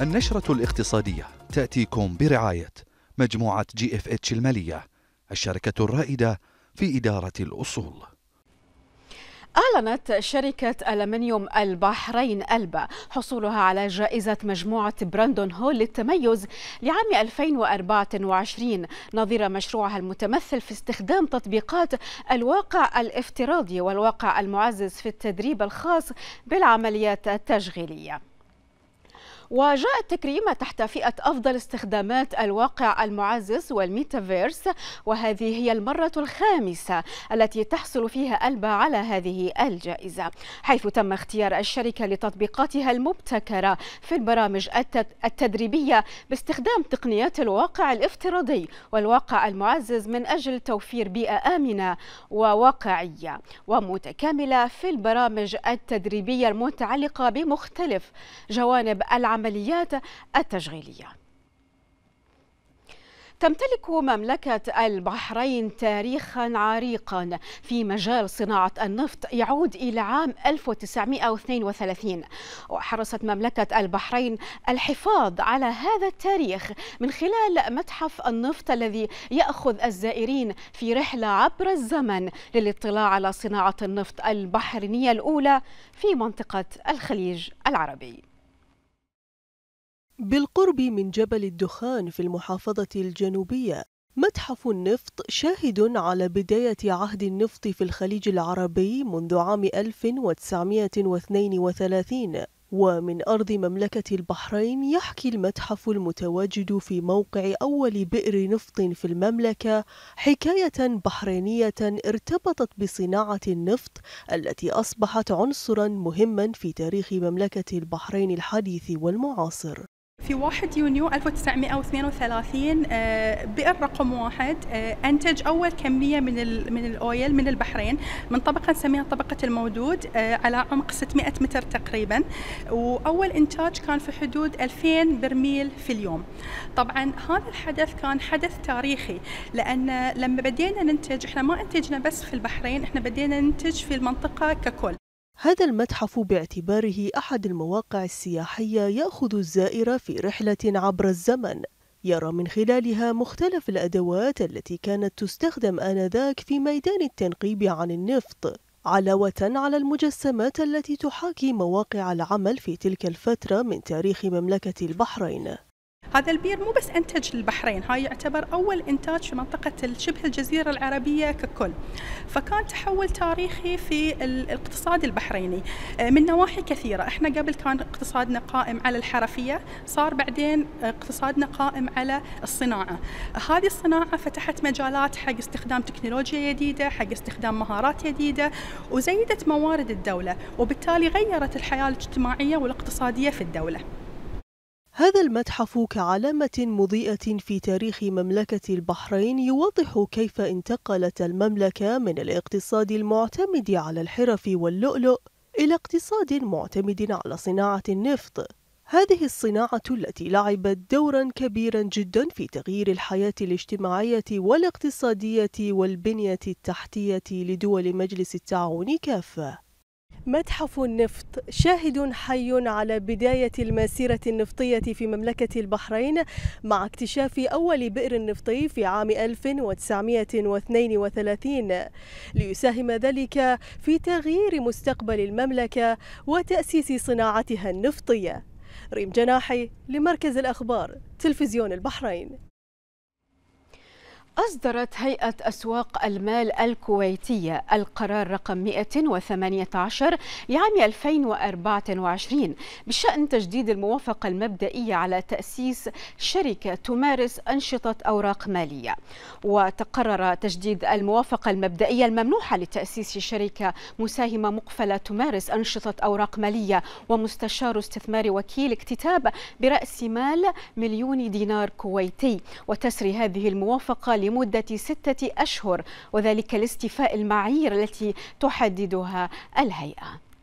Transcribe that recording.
النشرة الاقتصادية تأتيكم برعاية مجموعة جي اف اتش المالية الشركة الرائدة في إدارة الأصول أعلنت شركة ألمنيوم البحرين ألبا حصولها على جائزة مجموعة براندون هول للتميز لعام 2024 نظير مشروعها المتمثل في استخدام تطبيقات الواقع الافتراضي والواقع المعزز في التدريب الخاص بالعمليات التشغيلية وجاء التكريم تحت فئة أفضل استخدامات الواقع المعزز والميتافيرس وهذه هي المرة الخامسة التي تحصل فيها ألبا على هذه الجائزة حيث تم اختيار الشركة لتطبيقاتها المبتكرة في البرامج التدريبية باستخدام تقنيات الواقع الافتراضي والواقع المعزز من أجل توفير بيئة آمنة وواقعية ومتكاملة في البرامج التدريبية المتعلقة بمختلف جوانب العمل العمليات التشغيليه تمتلك مملكة البحرين تاريخا عريقا في مجال صناعة النفط يعود إلى عام 1932 وحرصت مملكة البحرين الحفاظ على هذا التاريخ من خلال متحف النفط الذي يأخذ الزائرين في رحلة عبر الزمن للاطلاع على صناعة النفط البحرينية الأولى في منطقة الخليج العربي بالقرب من جبل الدخان في المحافظة الجنوبية متحف النفط شاهد على بداية عهد النفط في الخليج العربي منذ عام 1932 ومن أرض مملكة البحرين يحكي المتحف المتواجد في موقع أول بئر نفط في المملكة حكاية بحرينية ارتبطت بصناعة النفط التي أصبحت عنصرا مهما في تاريخ مملكة البحرين الحديث والمعاصر في 1 يونيو 1932 آه، بئر رقم واحد آه، انتج اول كميه من من الاويل من البحرين من طبقه نسميها طبقه المودود آه، على عمق 600 متر تقريبا واول انتاج كان في حدود 2000 برميل في اليوم. طبعا هذا الحدث كان حدث تاريخي لان لما بدينا ننتج احنا ما انتجنا بس في البحرين احنا بدينا ننتج في المنطقه ككل. هذا المتحف باعتباره أحد المواقع السياحية يأخذ الزائر في رحلة عبر الزمن يرى من خلالها مختلف الأدوات التي كانت تستخدم آنذاك في ميدان التنقيب عن النفط علاوة على المجسمات التي تحاكي مواقع العمل في تلك الفترة من تاريخ مملكة البحرين هذا البير مو بس انتج البحرين هاي يعتبر اول انتاج في منطقه شبه الجزيره العربيه ككل فكان تحول تاريخي في الاقتصاد البحريني آه، من نواحي كثيره احنا قبل كان اقتصادنا قائم على الحرفيه صار بعدين اقتصادنا قائم على الصناعه هذه الصناعه فتحت مجالات حق استخدام تكنولوجيا جديده حق استخدام مهارات جديده وزيدت موارد الدوله وبالتالي غيرت الحياه الاجتماعيه والاقتصاديه في الدوله هذا المتحف كعلامة مضيئة في تاريخ مملكة البحرين يوضح كيف انتقلت المملكة من الاقتصاد المعتمد على الحرف واللؤلؤ إلى اقتصاد معتمد على صناعة النفط هذه الصناعة التي لعبت دورا كبيرا جدا في تغيير الحياة الاجتماعية والاقتصادية والبنية التحتية لدول مجلس التعاون كافة متحف النفط شاهد حي على بداية المسيرة النفطية في مملكة البحرين مع اكتشاف أول بئر نفطي في عام 1932 ليساهم ذلك في تغيير مستقبل المملكة وتأسيس صناعتها النفطية ريم جناحي لمركز الأخبار تلفزيون البحرين أصدرت هيئة أسواق المال الكويتية القرار رقم 118 لعام 2024 بشأن تجديد الموافقة المبدئية على تأسيس شركة تمارس أنشطة أوراق مالية وتقرر تجديد الموافقة المبدئية الممنوحة لتأسيس شركة مساهمة مقفلة تمارس أنشطة أوراق مالية ومستشار استثمار وكيل اكتتاب برأس مال مليون دينار كويتي وتسري هذه الموافقة لمدة ستة أشهر وذلك لاستيفاء المعايير التي تحددها الهيئة